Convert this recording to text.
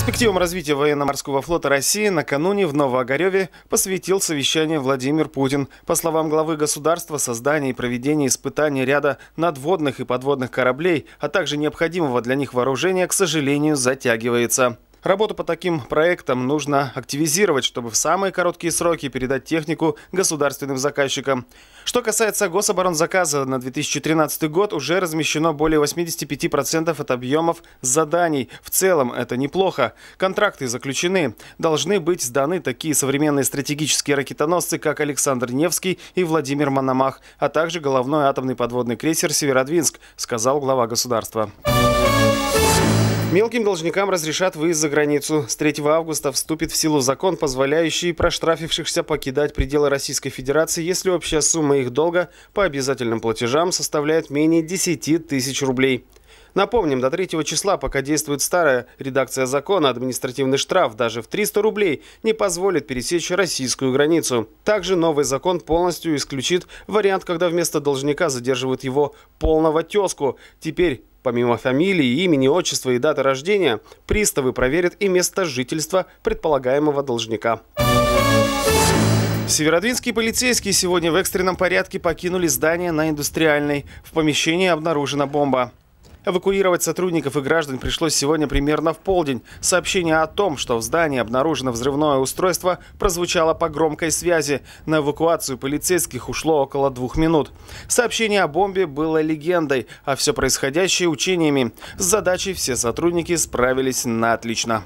Перспективам развития военно-морского флота России накануне в Новоогареве посвятил совещание Владимир Путин. По словам главы государства, создание и проведение испытаний ряда надводных и подводных кораблей, а также необходимого для них вооружения, к сожалению, затягивается. Работу по таким проектам нужно активизировать, чтобы в самые короткие сроки передать технику государственным заказчикам. Что касается гособоронзаказа, на 2013 год уже размещено более 85% от объемов заданий. В целом это неплохо. Контракты заключены. Должны быть сданы такие современные стратегические ракетоносцы, как Александр Невский и Владимир Мономах, а также головной атомный подводный крейсер «Северодвинск», сказал глава государства. Мелким должникам разрешат выезд за границу. С 3 августа вступит в силу закон, позволяющий проштрафившихся покидать пределы Российской Федерации, если общая сумма их долга по обязательным платежам составляет менее 10 тысяч рублей. Напомним, до 3 числа, пока действует старая редакция закона, административный штраф даже в 300 рублей не позволит пересечь российскую границу. Также новый закон полностью исключит вариант, когда вместо должника задерживают его полного тезку. Теперь Помимо фамилии, имени, отчества и даты рождения, приставы проверят и место жительства предполагаемого должника. Северодвинские полицейские сегодня в экстренном порядке покинули здание на Индустриальной. В помещении обнаружена бомба. Эвакуировать сотрудников и граждан пришлось сегодня примерно в полдень. Сообщение о том, что в здании обнаружено взрывное устройство, прозвучало по громкой связи. На эвакуацию полицейских ушло около двух минут. Сообщение о бомбе было легендой, а все происходящее – учениями. С задачей все сотрудники справились на отлично.